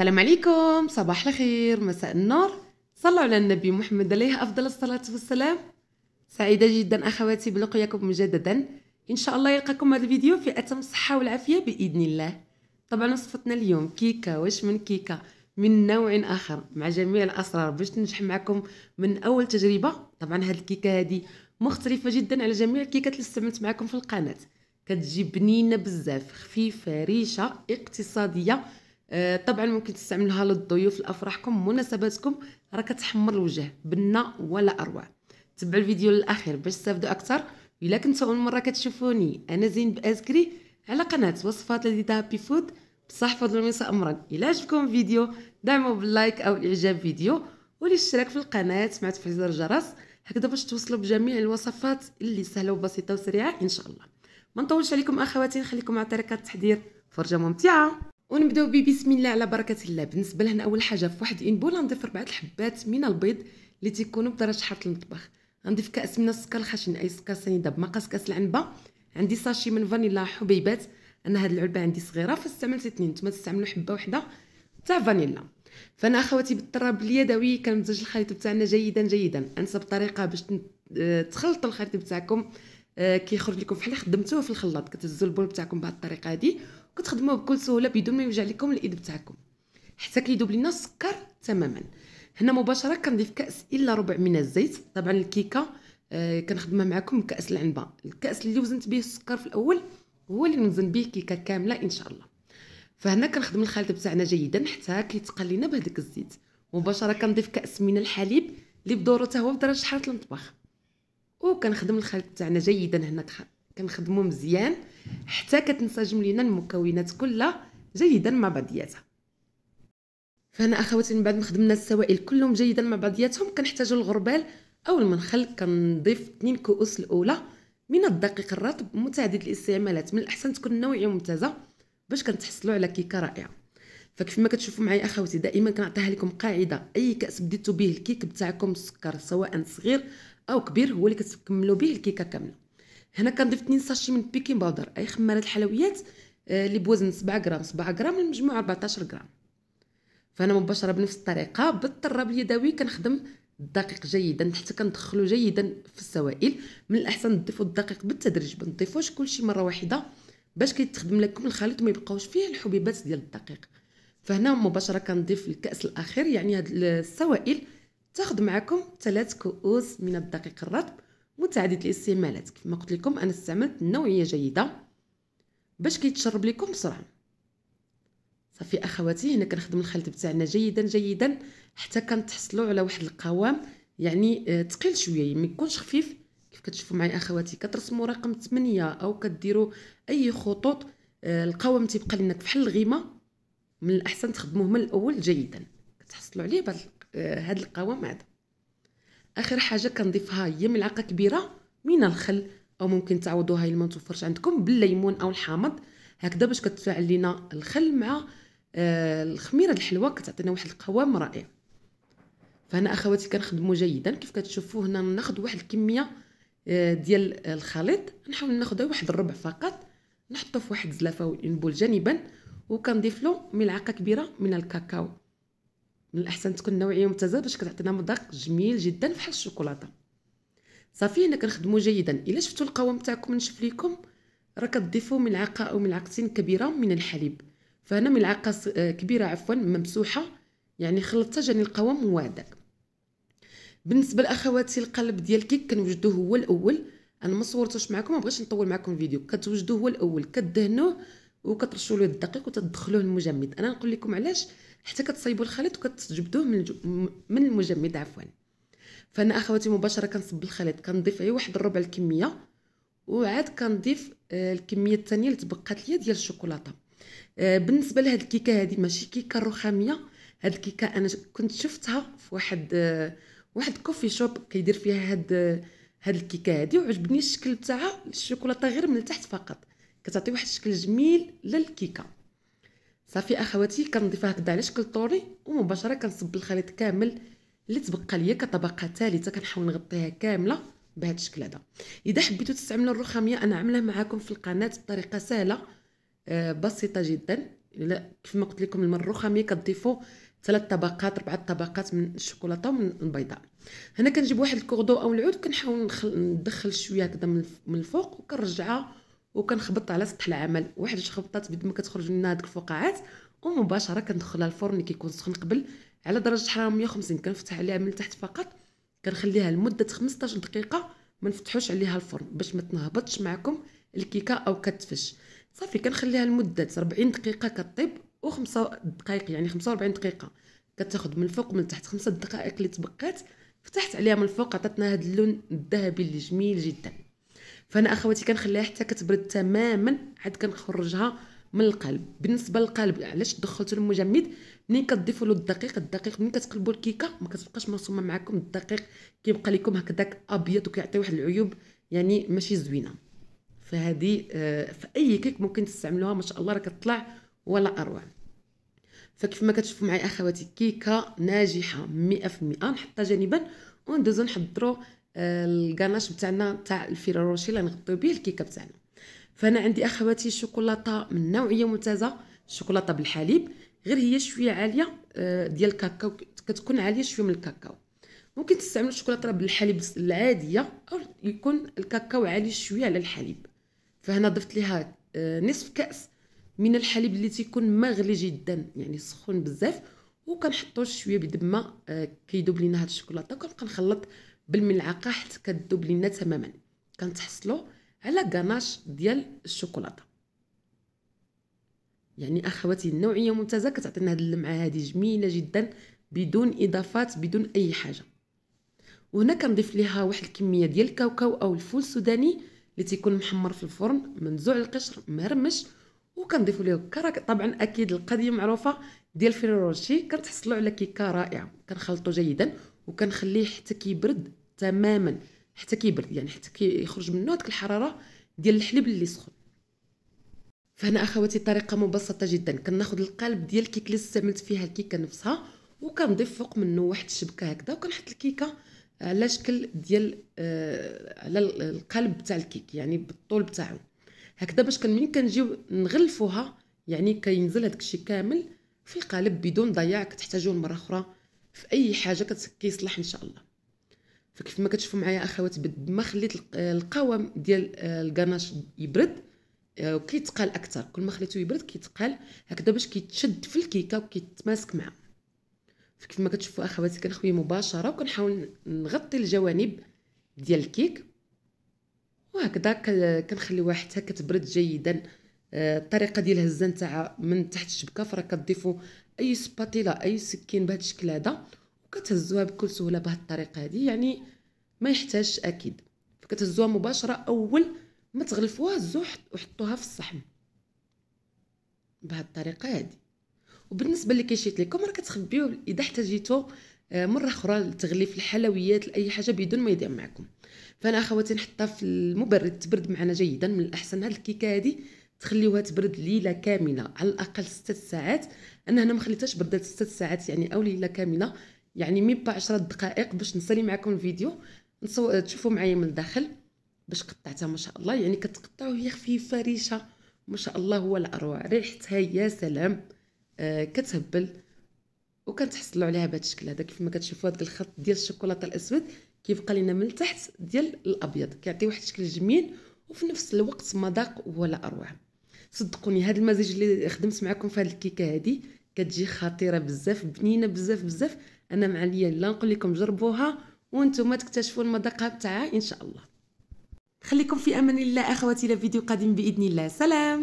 السلام عليكم صباح الخير مساء النور صلوا على النبي محمد عليه أفضل الصلاة والسلام سعيدة جدا أخواتي بلقياكم مجددا إن شاء الله يلقاكم هذا الفيديو في أتم الصحة والعافية بإذن الله طبعا وصفتنا اليوم كيكة واش من كيكة من نوع آخر مع جميع الأسرار باش تنجح معكم من أول تجربة طبعا هاد الكيكة هذه مختلفة جدا على جميع الكيكات اللي استعملت معكم في القناة كتجي بنينة بزاف خفيفة ريشة اقتصادية آه، طبعا ممكن تستعملوها للضيوف لافراحكم مناسباتكم راه كتحمر الوجه بنه ولا اروع تبع الفيديو للاخير باش تستافدوا اكثر الا كنتوا اول مره كتشوفوني انا زين بازكري على قناه وصفات لذيذه هابي فود بصح فضل من امرا الا عجبكم الفيديو دعموا باللايك او الاعجاب فيديو والاشتراك في القناه مع تفعيل الجرس هكذا باش توصلوا بجميع الوصفات اللي سهله وبسيطه وسريعه ان شاء الله ما نطولش عليكم اخواتي نخليكم مع طريقه التحضير فرجه ممتعه ونبداو ببسم الله على بركه الله بالنسبه لهنا اول حاجه في واحد انبول غنضيف ربعه الحبات من البيض اللي تيكونوا بدرجه حراره المطبخ غنضيف كاس من السكر الخشن اي سكر سنيده بمقاس كاس العنبه عندي ساشي من فانيلا حبيبات انا هاد العلبه عندي صغيره فاستعملت اثنين نتوما تستعملوا حبه واحده تاع فانيلا فانا اخواتي بالطراب اليدوي كنمزج الخليط بتاعنا جيدا جيدا انسب طريقه باش آه، تخلط الخليط بتاعكم آه، كيخرج لكم بحال خدمتوه في الخلاط كتهزوا البول بتاعكم بهذه الطريقه هذه وكتخدموه بكل سهوله بدون ما يوجع لكم الايد بتاعكم حتى كيذوب لنا السكر تماما هنا مباشره كنضيف كاس الا ربع من الزيت طبعا الكيكه آه كنخدمها معكم بكاس العنبه الكاس اللي وزنت به السكر في الاول هو اللي نوزن به كيكه كامله ان شاء الله فهنا كنخدم الخليط بتاعنا جيدا حتى كيتقل لينا بهذاك الزيت مباشره كنضيف كاس من الحليب اللي بدورو هو بدرجه حراره المطبخ وكنخدم الخليط تاعنا جيدا هنا كنخدمو مزيان حتى كتنسجم لينا المكونات كلها جيدا مع بعضياتها فهنا اخواتي من بعد ما خدمنا السوائل كلهم جيدا مع بعضياتهم كنحتاجو الغربال او المنخل كنضيف 2 كؤوس الاولى من الدقيق الرطب متعدد الاستعمالات من الاحسن تكون النوعيه ممتازه باش كنتحصلوا على كيكه رائعه فكيف ما كتشوفوا معايا اخواتي دائما كنعطيها لكم قاعده اي كاس بديتو به الكيك بتاعكم السكر سواء صغير او كبير هو اللي كتكملوا به الكيكه كامله هنا كنضيف 2 ساشي من بيكين باودر اي خماره الحلويات آه، اللي بوزن 7 غرام 7 غرام المجموع 14 غرام فانا مباشره بنفس الطريقه بالطراب اليدوي كنخدم الدقيق جيدا حتى كندخلو جيدا في السوائل من الاحسن تضيفوا الدقيق بالتدريج ما تضيفوش كلشي مره واحده باش كيتخدم لكم الخليط وما يبقاوش فيه الحبيبات ديال الدقيق فهنا مباشره كنضيف الكاس الاخير يعني هاد السوائل تاخذ معكم ثلاث كؤوس من الدقيق الرطب متعدد الاستعمالات كما قلت لكم انا استعملت نوعيه جيده باش كيتشرب لكم بسرعه صافي اخواتي هنا كنخدم الخلط بتاعنا جيدا جيدا حتى كنتحصلوا على واحد القوام يعني ثقيل آه، شويه يعني ما يكونش خفيف كيف كتشوفوا معايا اخواتي كترسموا رقم 8 او كديروا اي خطوط آه، القوام تيبقى لنا فحال الغيمه من الاحسن تخدموه من الاول جيدا كتحصلوا عليه بهذا آه، هاد القوام هذا اخر حاجه كنضيفها هي ملعقه كبيره من الخل او ممكن تعوضوها هاي ما توفرش عندكم بالليمون او الحامض هكذا باش كتفاعل لينا الخل مع آه الخميره الحلوه كتعطينا واحد القوام رائع فهنا اخواتي كنخدموا جيدا كيف كتشوفوا هنا ناخذ واحد الكميه آه ديال الخليط نحاول ناخذ واحد الربع فقط نحطه في واحد الزلافه وينبل جانبا وكنضيف له ملعقه كبيره من الكاكاو من الاحسن تكون نوعيه ممتازه باش كتعطينا مذاق جميل جدا بحال الشوكولاته صافي هنا كنخدمو جيدا الا شفتو القوام تاعكم نشف ليكم راه كتضيفوا ملعقه او ملعقتين كبيره من الحليب فهنا ملعقه آه، كبيره عفوا ممسوحه يعني خلطتها جاني القوام هو هذاك بالنسبه لاخواتي القلب ديال الكيك كنوجدوه هو الاول انا ما صورتوش معكم ما بغيتش نطول معكم الفيديو كتوجدوه هو الاول كدهنوه وكترشوا له الدقيق وتدخلوه المجمد انا نقول لكم علاش حتى كتصايبوا الخليط وكتجبدوه من الجو... من المجمد عفوا فانا اخواتي مباشره كنصب الخليط كنضيف غير واحد الربع الكميه وعاد كنضيف آه، الكميه الثانيه اللي تبقات ليا ديال الشوكولاته آه، بالنسبه لهاد الكيكه هادي ماشي كيكه رخاميه هاد الكيكه انا كنت شفتها في واحد آه، واحد كوفي شوب كيدير فيها هاد هاد الكيكه هادي وعجبني الشكل تاعها الشوكولاته غير من التحت فقط كتعطي واحد الشكل جميل للكيكه صافي اخواتي كنضيف هكدا على شكل طوري ومباشره كنصب الخليط كامل اللي تبقى ليا كطبقه ثالثه كنحاول نغطيها كامله بهذا الشكل هذا اذا حبيتو تستعملوا الرخاميه انا عامله معاكم في القناه بطريقه سهله آه بسيطه جدا لا كيف ما قلت لكم المره الرخاميه كتضيفوا ثلاث طبقات اربع طبقات من الشوكولاته ومن البيضاء هنا كنجيب واحد الكوردو او العود كنحاول ندخل شويه هكذا من الفوق وكنرجعها وكنخبط على سطح العمل واحد جوج خبطات بيد ما كتخرج منها هذيك الفقاعات ومباشره كندخلها الفرن اللي كيكون سخن قبل على درجه حراره 150 كنفتح عليها من تحت فقط كنخليها لمده 15 دقيقه ما نفتحوش عليها الفرن باش ما تنهبطش معكم الكيكه او كتفش صافي كنخليها لمده 40 دقيقه كطيب و5 دقائق يعني 45 دقيقه كتاخذ من الفوق ومن تحت 5 دقائق اللي تبقات فتحت عليها من الفوق عطاتنا هذا اللون الذهبي اللي جميل جدا فانا اخواتي كنخليها حتى كتبرد تماما عاد كنخرجها من القالب بالنسبه للقلب علاش دخلتو المجمد منين كتضيفوا له الدقيق الدقيق منين كتقلبوا الكيكه ما كتبقاش مرسومه معكم الدقيق كيبقى لكم هكذاك ابيض وكيعطي واحد العيوب يعني ماشي زوينه فهذه آه، في اي كيك ممكن تستعملوها ما شاء الله راه كتطلع ولا اروع فكيف ما كتشوفوا معايا اخواتي كيكه ناجحه 100% نحطها جانبا وندوزو نحضروا الكاناش بتاعنا تاع الفيراروشي اللي نغطيو به الكيكه بتاعنا فانا عندي اخواتي الشوكولاته من نوعيه ممتازه الشوكولاته بالحليب غير هي شويه عاليه آه، ديال الكاكاو كتكون عاليه شويه من الكاكاو ممكن تستعملوا الشوكولاته بالحليب العاديه او يكون الكاكاو عالي شويه على الحليب فهنا ضفت ليها آه، نصف كاس من الحليب اللي تيكون مغلي جدا يعني سخون بزاف وكنحطو شويه بدما آه، كيدوب لينا هاد الشوكولاته كنبقى نخلط بالملعقه حتى كدوب لينا تماما كنتحصلوا على كناش ديال الشوكولاته يعني اخواتي النوعيه ممتازه كتعطينا هاد اللمعه هادي جميله جدا بدون اضافات بدون اي حاجه وهنا كنضيف ليها واحد الكميه ديال الكاوكاو او الفول السوداني اللي تيكون محمر في الفرن منزوع القشر مهرمش وكنضيفوا ليه الكرك طبعا اكيد القضيه معروفه ديال روشي كنتحصلوا على كيكه رائعه كنخلطوا جيدا وكنخليه حتى كيبرد تماما حتى كيبرد يعني حتى كيخرج منه هذيك الحراره ديال الحليب اللي سخن فهنا اخواتي طريقه مبسطه جدا كناخذ القالب ديال الكيك اللي استعملت فيها الكيكه نفسها وكنضيف فوق منه واحد الشبكه هكذا وكنحط الكيكه على شكل ديال آه على القالب تاع الكيك يعني بالطول تاعو هكذا باش كن ملي كنجيو نغلفوها يعني كينزل هذاك الشيء كامل في القالب بدون ضياع كتحتاجوه مره اخرى في اي حاجه كيصلح ان شاء الله فكيف ما كتشوفوا معايا اخوات ما خليت القوام ديال آه، الكناش يبرد آه، وكيتقال اكثر كل ما خليته يبرد كيتقال هكذا باش كيتشد في الكيكه وكيتماسك معاه فكيف ما كتشوفوا اخواتي كنخوي مباشره وكنحاول نغطي الجوانب ديال الكيك وهكذا كنخليوها حتى كتبرد جيدا آه، الطريقه ديال الهزه نتاعها من تحت الشبكه فراه كتضيفوا اي سباتيلا اي سكين بهذا الشكل هذا كتهزوها بكل سهوله الطريقه هذه يعني ما يحتاجش اكيد فكتهزوها مباشره اول ما تغلفوها هزوها وحطوها في الصحن الطريقه هذه وبالنسبه اللي كيشيت لكم راه كتخبيو اذا احتاجيتو آه، مره اخرى لتغليف الحلويات لاي حاجه بدون ما يضيع معكم فانا اخواتي نحطها في المبرد تبرد معنا جيدا من الاحسن هاد الكيكه هذه تخليوها تبرد ليله كامله على الاقل 6 ساعات انا هنا ما خليتهاش بردات 6 ساعات يعني او ليله كامله يعني مي با 10 دقائق باش نسالي معكم الفيديو نصو... تشوفوا معايا من الداخل باش قطعتها ما شاء الله يعني كتقطعو هي خفيفه ريشه ما شاء الله هو الاروع ريحتها يا سلام آه كتهبل وكنتحصلوا عليها بهذا الشكل هذا كيف ما كتشوفوا هذاك الخط ديال الشوكولاته الاسود كيبقى لينا من التحت ديال الابيض كيعطي واحد الشكل جميل وفي نفس الوقت مذاق ولا اروع صدقوني هذا المزيج اللي خدمت معكم في هذه الكيكه هذه كتجي خطيره بزاف بنينه بزاف بزاف انا مع لا نقول لكم جربوها وانتم تكتشفوا المذاق تاعها ان شاء الله خليكم في امان الله اخواتي لفيديو قادم باذن الله سلام